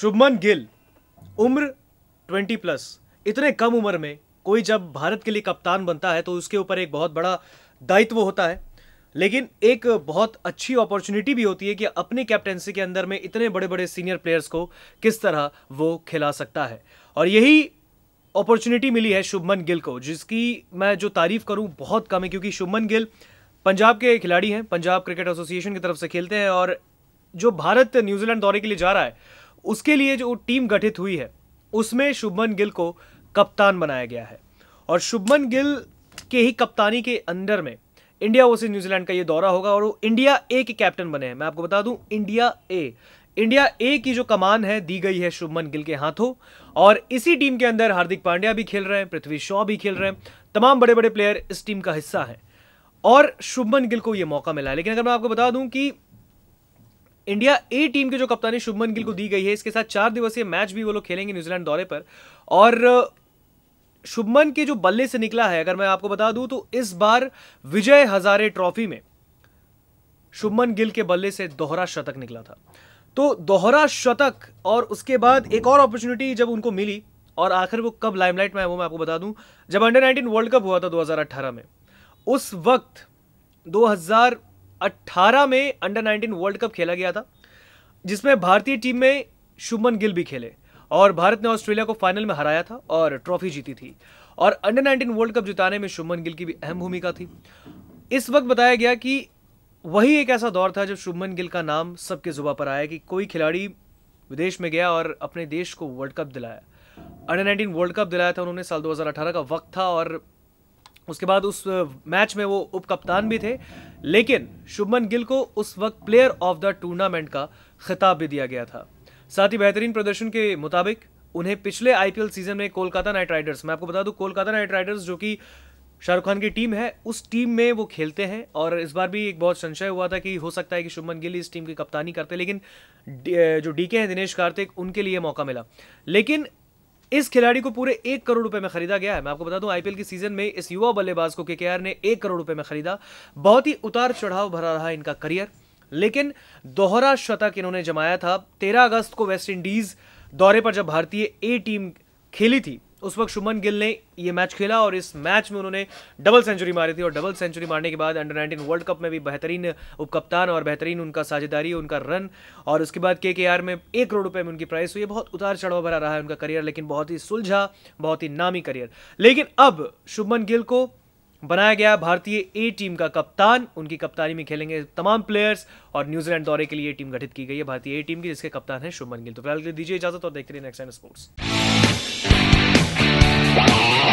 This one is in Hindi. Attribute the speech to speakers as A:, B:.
A: शुभमन गिल उम्र 20 प्लस इतने कम उम्र में कोई जब भारत के लिए कप्तान बनता है तो उसके ऊपर एक बहुत बड़ा दायित्व होता है लेकिन एक बहुत अच्छी अपॉर्चुनिटी भी होती है कि अपनी कैप्टेंसी के अंदर में इतने बड़े बड़े सीनियर प्लेयर्स को किस तरह वो खिला सकता है और यही अपॉर्चुनिटी मिली है शुभमन गिल को जिसकी मैं जो तारीफ़ करूं बहुत कम है क्योंकि शुभमन गिल पंजाब के खिलाड़ी हैं पंजाब क्रिकेट एसोसिएशन की तरफ से खेलते हैं और जो भारत न्यूजीलैंड दौरे के लिए जा रहा है उसके लिए जो टीम गठित हुई है उसमें शुभमन गिल को कप्तान बनाया गया है और शुभमन गिल के ही कप्तानी के अंडर में इंडिया वर्सेज न्यूजीलैंड का ये दौरा होगा और वो इंडिया ए के कैप्टन बने हैं मैं आपको बता दूं इंडिया ए इंडिया ए की जो कमान है दी गई है शुभमन गिल के हाथों और इसी टीम के अंदर हार्दिक पांड्या भी खेल रहे हैं पृथ्वी शॉ भी खेल रहे हैं तमाम बड़े बड़े प्लेयर इस टीम का हिस्सा है और शुभमन गिल को यह मौका मिला है लेकिन अगर मैं आपको बता दूं कि इंडिया ए टीम के जो कप्तानी शुभमन गिल को दी गई है इसके साथ चार दिवसीय मैच भी वो लोग खेलेंगे न्यूजीलैंड दौरे पर और शुभमन के जो बल्ले से निकला है अगर मैं आपको बता दूं तो इस बार विजय हजारे ट्रॉफी में शुभमन गिल के बल्ले से दोहरा शतक निकला था तो दोहरा शतक और उसके बाद एक और अपॉर्चुनिटी जब उनको मिली और आखिर वो कब लाइमलाइट में है वो मैं आपको बता दूं जब अंडर 19 वर्ल्ड कप हुआ था 2018 में उस वक्त 2018 में अंडर 19 वर्ल्ड कप खेला गया था जिसमें भारतीय टीम में शुभमन गिल भी खेले और भारत ने ऑस्ट्रेलिया को फाइनल में हराया था और ट्रॉफी जीती थी और अंडर 19 वर्ल्ड कप जिताने में शुभमन गिल की भी अहम भूमिका थी इस वक्त बताया गया कि वही एक ऐसा दौर था जब शुभमन गिल का नाम सबके जुबा पर आया कि कोई खिलाड़ी विदेश में गया और अपने देश को वर्ल्ड कप दिलाया अंडर नाइनटीन वर्ल्ड कप दिलाया था उन्होंने साल 2018 का वक्त था और उसके बाद उस मैच में वो उप कप्तान भी थे लेकिन शुभमन गिल को उस वक्त प्लेयर ऑफ द टूर्नामेंट का खिताब भी दिया गया था साथ ही बेहतरीन प्रदर्शन के मुताबिक उन्हें पिछले आईपीएल सीजन में कोलकाता नाइट राइडर्स मैं आपको बता दूं कोलकाता नाइट राइडर्स जो कि शाहरुख खान की टीम है उस टीम में वो खेलते हैं और इस बार भी एक बहुत संशय हुआ था कि हो सकता है कि शुभमन गिल इस टीम की कप्तानी करते लेकिन जो डीके हैं दिनेश कार्तिक उनके लिए मौका मिला लेकिन इस खिलाड़ी को पूरे एक करोड़ रुपए में खरीदा गया है मैं आपको बता दूं आईपीएल की सीजन में इस युवा बल्लेबाज को केकेआर ने एक करोड़ रुपए में खरीदा बहुत ही उतार चढ़ाव भरा रहा इनका करियर लेकिन दोहरा शतक इन्होंने जमाया था तेरह अगस्त को वेस्ट इंडीज दौरे पर जब भारतीय ए टीम खेली थी तो उस वक्त शुभमन गिल ने ये मैच खेला और इस मैच में उन्होंने डबल सेंचुरी मारी थी और डबल सेंचुरी मारने के बाद अंडर 19 वर्ल्ड कप में भी बेहतरीन उपकप्तान और बेहतरीन उनका साझेदारी उनका रन और उसके बाद के के आर में एक करोड़ रुपए में उनकी प्राइस हुई बहुत उतार चढ़ाव भरा रहा है उनका करियर लेकिन बहुत ही सुलझा बहुत ही नामी करियर लेकिन अब शुभमन गिल को बनाया गया भारतीय ए टीम का कप्तान उनकी कप्तानी में खेलेंगे तमाम प्लेयर्स और न्यूजीलैंड दौरे के लिए टीम गठित की गई है भारतीय ए टीम की जिसके कप्तान है शुभमन गिल तो फिलहाल के लिए दीजिए इजाजत और देखते रहिए नेक्स्ट टाइम स्पोर्ट्स Bye.